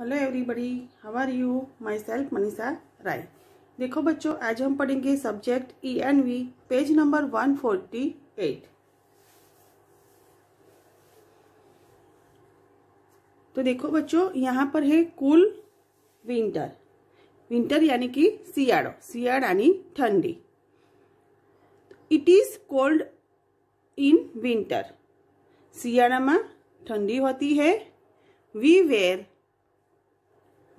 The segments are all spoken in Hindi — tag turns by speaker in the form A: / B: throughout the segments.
A: hello everybody how are you myself Manisha Rai देखो बच्चों आज हम पढ़ेंगे subject E N V page number one forty eight तो देखो बच्चों यहाँ पर है कूल विंटर विंटर यानी कि सियाड़ो सियाड़ यानी ठंडी it is cold in winter सियाड़ा में ठंडी होती है वी वेयर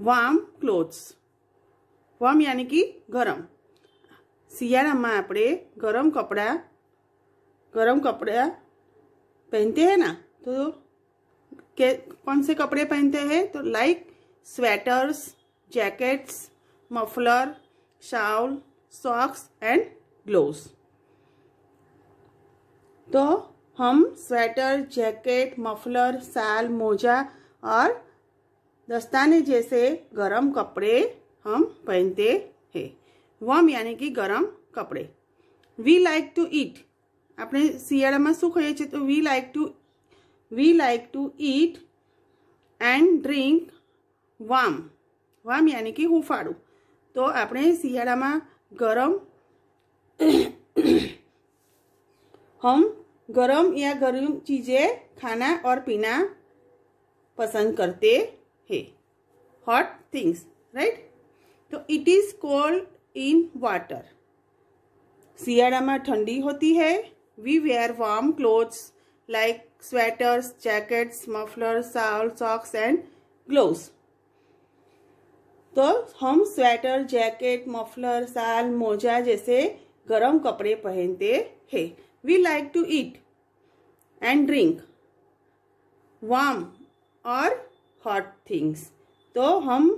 A: વાર્મ ક્લોથ્સ यानी कि गरम ગરમ में आप गरम कपड़ा गरम कपड़ा पहनते हैं ना तो के कौन से कपड़े पहनते हैं तो like sweaters jackets muffler shawl socks and glove तो हम स्वेटर जैकेट मफलर साल मोजा और दस्ताने जैसे गरम कपड़े हम पहनते हैं वम यानी कि गरम कपड़े वी लाइक टू ईट अपने शड़ा में शू खे तो we like to we like to eat and drink warm warm यानी कि हूँफाड़ू तो अपने शड़ा में गरम हम गरम या गरम चीजें खाना और पीना पसंद करते है हॉट थिंग्स राइट तो it is cold in water सियाड़ा में ठंडी होती है we wear warm clothes like sweaters jackets muffler shawl socks and glove तो हम स्वेटर जैकेट मफलर साल मोजा जैसे गर्म कपड़े पहनते हैं we like to eat and drink warm और हॉट थिंग्स तो हम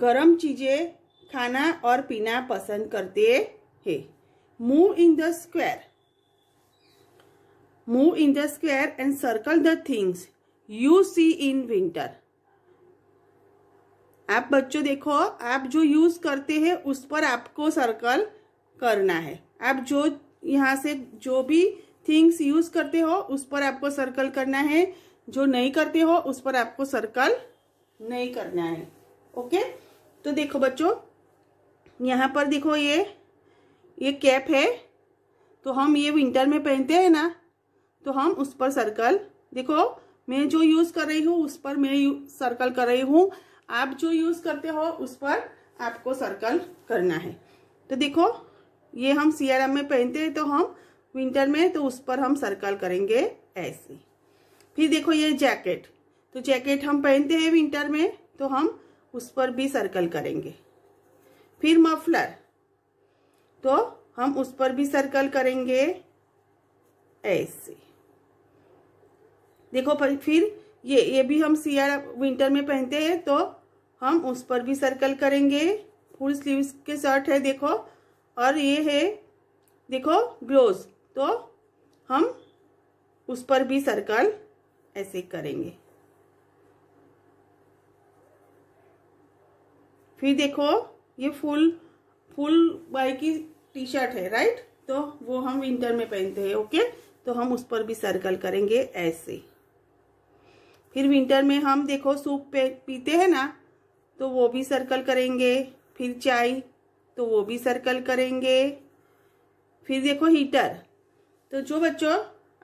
A: गर्म चीज़ें खाना और पीना पसंद करते हैं move in the square move in the square and circle the things you see in winter आप बच्चों देखो आप जो यूज करते हैं उस पर आपको सर्कल करना है आप जो यहाँ से जो भी थिंग्स यूज करते हो उस पर आपको सर्कल करना है जो नहीं करते हो उस पर आपको सर्कल नहीं करना है ओके तो देखो बच्चों यहाँ पर देखो ये ये कैप है तो हम ये विंटर में पहनते हैं ना तो हम उस पर सर्कल देखो मैं जो यूज़ कर रही हूँ उस पर मैं सर्कल कर रही हूँ आप जो यूज़ करते हो उस पर आपको सर्कल करना है तो देखो ये हम सियाराम में पहनते हैं तो हम विंटर में तो उस पर हम सर्कल करेंगे ऐसे फिर देखो ये जैकेट तो जैकेट हम पहनते हैं विंटर में तो हम उस पर भी सर्कल करेंगे फिर मफलर तो हम उस पर भी सर्कल करेंगे ऐसे देखो पर फिर ये ये भी हम सियर विंटर में पहनते हैं तो हम उस पर भी सर्कल करेंगे फुल स्लीव्स के शर्ट है देखो और ये है देखो ब्लाउज तो हम उस पर भी सर्कल ऐसे करेंगे फिर देखो ये फुल फुल बाई की टी शर्ट है राइट तो वो हम विंटर में पहनते हैं ओके तो हम उस पर भी सर्कल करेंगे ऐसे फिर विंटर में हम देखो सूप पे पीते हैं ना तो वो भी सर्कल करेंगे फिर चाय तो वो भी सर्कल करेंगे फिर देखो हीटर तो जो बच्चों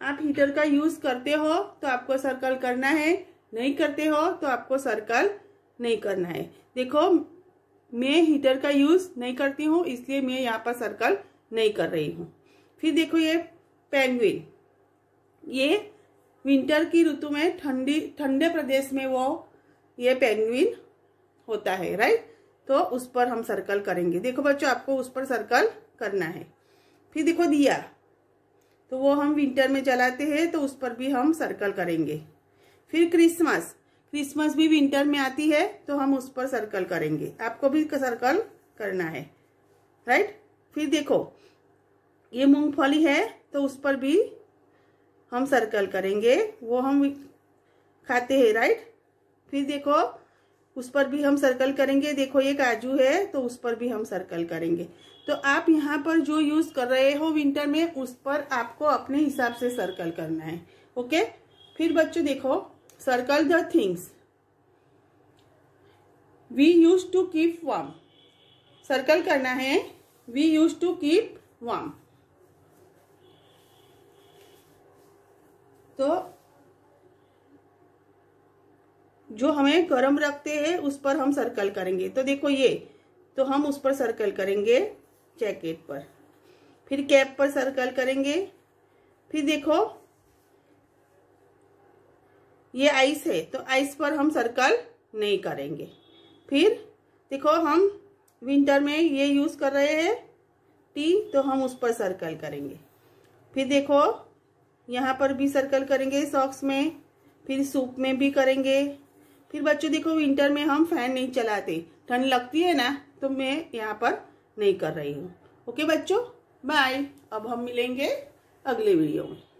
A: आप हीटर का यूज करते हो तो आपको सर्कल करना है नहीं करते हो तो आपको सर्कल नहीं करना है देखो मैं हीटर का यूज नहीं करती हूँ इसलिए मैं यहाँ पर सर्कल नहीं कर रही हूँ फिर देखो ये पेंगुइन ये विंटर की ऋतु में ठंडी ठंडे प्रदेश में वो ये पेंगुइन होता है राइट तो उस पर हम सर्कल करेंगे देखो बच्चों आपको उस पर सर्कल करना है फिर देखो दिया तो वो हम विंटर में जलाते हैं तो उस पर भी हम सर्कल करेंगे फिर क्रिसमस क्रिसमस भी विंटर में आती है तो हम उस पर सर्कल करेंगे आपको भी सर्कल करना है राइट फिर देखो ये मूंगफली है तो उस पर भी हम सर्कल करेंगे वो हम खाते हैं राइट फिर देखो उस पर भी हम सर्कल करेंगे देखो ये काजू है तो उस पर भी हम सर्कल करेंगे तो आप यहाँ पर जो यूज कर रहे हो विंटर में उस पर आपको अपने हिसाब से सर्कल करना है ओके फिर बच्चों देखो circle the things we use to keep warm circle करना है we use to keep warm तो जो हमें गर्म रखते हैं उस पर हम सर्कल करेंगे तो देखो ये तो हम उस पर सर्कल करेंगे जैकेट पर फिर कैप पर सर्कल करेंगे फिर देखो ये आइस है तो आइस पर हम सर्कल नहीं करेंगे फिर देखो हम विंटर में ये यूज़ कर रहे हैं टी तो हम उस पर सर्कल करेंगे फिर देखो यहाँ पर भी सर्कल करेंगे सॉक्स में फिर सूप में भी करेंगे फिर बच्चों देखो विंटर में हम फैन नहीं चलाते ठंड लगती है ना तो मैं यहाँ पर नहीं कर रही हूँ ओके बच्चों बाय अब हम मिलेंगे अगले वीडियो में